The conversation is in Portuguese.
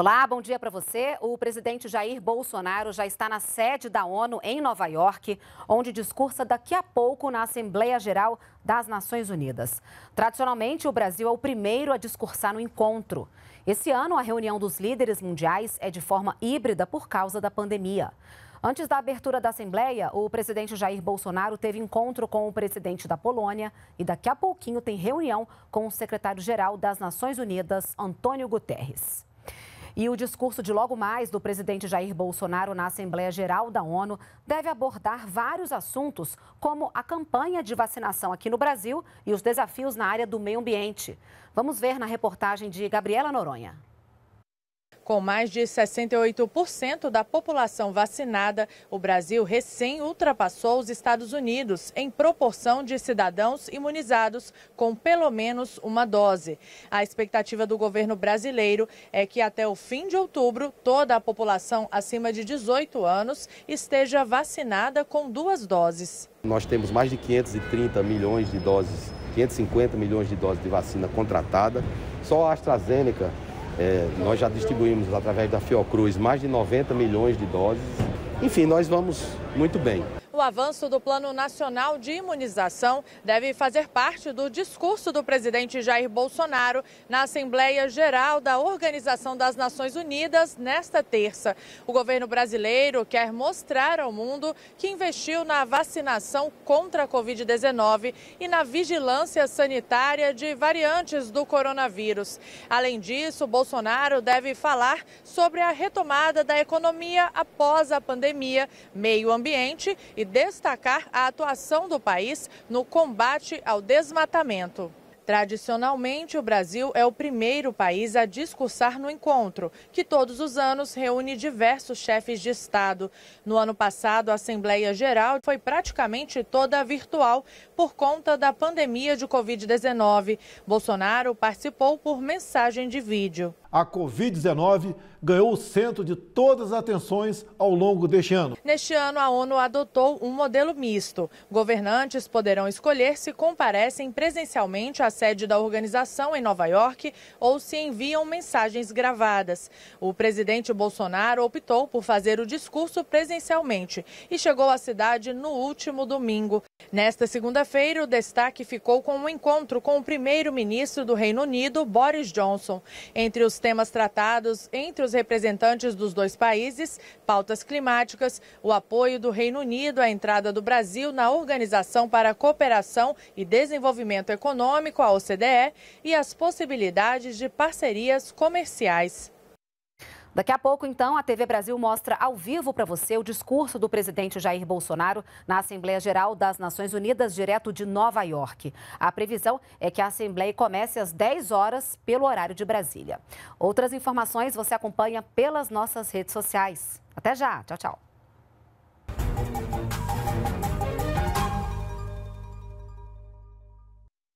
Olá, bom dia para você. O presidente Jair Bolsonaro já está na sede da ONU em Nova York, onde discursa daqui a pouco na Assembleia Geral das Nações Unidas. Tradicionalmente, o Brasil é o primeiro a discursar no encontro. Esse ano, a reunião dos líderes mundiais é de forma híbrida por causa da pandemia. Antes da abertura da Assembleia, o presidente Jair Bolsonaro teve encontro com o presidente da Polônia e daqui a pouquinho tem reunião com o secretário-geral das Nações Unidas, Antônio Guterres. E o discurso de logo mais do presidente Jair Bolsonaro na Assembleia Geral da ONU deve abordar vários assuntos, como a campanha de vacinação aqui no Brasil e os desafios na área do meio ambiente. Vamos ver na reportagem de Gabriela Noronha. Com mais de 68% da população vacinada, o Brasil recém ultrapassou os Estados Unidos em proporção de cidadãos imunizados com pelo menos uma dose. A expectativa do governo brasileiro é que até o fim de outubro, toda a população acima de 18 anos esteja vacinada com duas doses. Nós temos mais de 530 milhões de doses, 550 milhões de doses de vacina contratada. Só a AstraZeneca é, nós já distribuímos através da Fiocruz mais de 90 milhões de doses. Enfim, nós vamos muito bem o avanço do Plano Nacional de Imunização deve fazer parte do discurso do presidente Jair Bolsonaro na Assembleia Geral da Organização das Nações Unidas nesta terça. O governo brasileiro quer mostrar ao mundo que investiu na vacinação contra a Covid-19 e na vigilância sanitária de variantes do coronavírus. Além disso, Bolsonaro deve falar sobre a retomada da economia após a pandemia, meio ambiente e destacar a atuação do país no combate ao desmatamento. Tradicionalmente, o Brasil é o primeiro país a discursar no encontro, que todos os anos reúne diversos chefes de Estado. No ano passado, a Assembleia Geral foi praticamente toda virtual por conta da pandemia de Covid-19. Bolsonaro participou por mensagem de vídeo. A Covid-19 ganhou o centro de todas as atenções ao longo deste ano. Neste ano, a ONU adotou um modelo misto. Governantes poderão escolher se comparecem presencialmente às sede da organização em Nova York ou se enviam mensagens gravadas. O presidente Bolsonaro optou por fazer o discurso presencialmente e chegou à cidade no último domingo. Nesta segunda-feira, o destaque ficou com um encontro com o primeiro-ministro do Reino Unido, Boris Johnson. Entre os temas tratados entre os representantes dos dois países, pautas climáticas, o apoio do Reino Unido à entrada do Brasil na Organização para a Cooperação e Desenvolvimento Econômico, a OCDE, e as possibilidades de parcerias comerciais. Daqui a pouco, então, a TV Brasil mostra ao vivo para você o discurso do presidente Jair Bolsonaro na Assembleia Geral das Nações Unidas, direto de Nova York. A previsão é que a Assembleia comece às 10 horas pelo horário de Brasília. Outras informações você acompanha pelas nossas redes sociais. Até já. Tchau, tchau.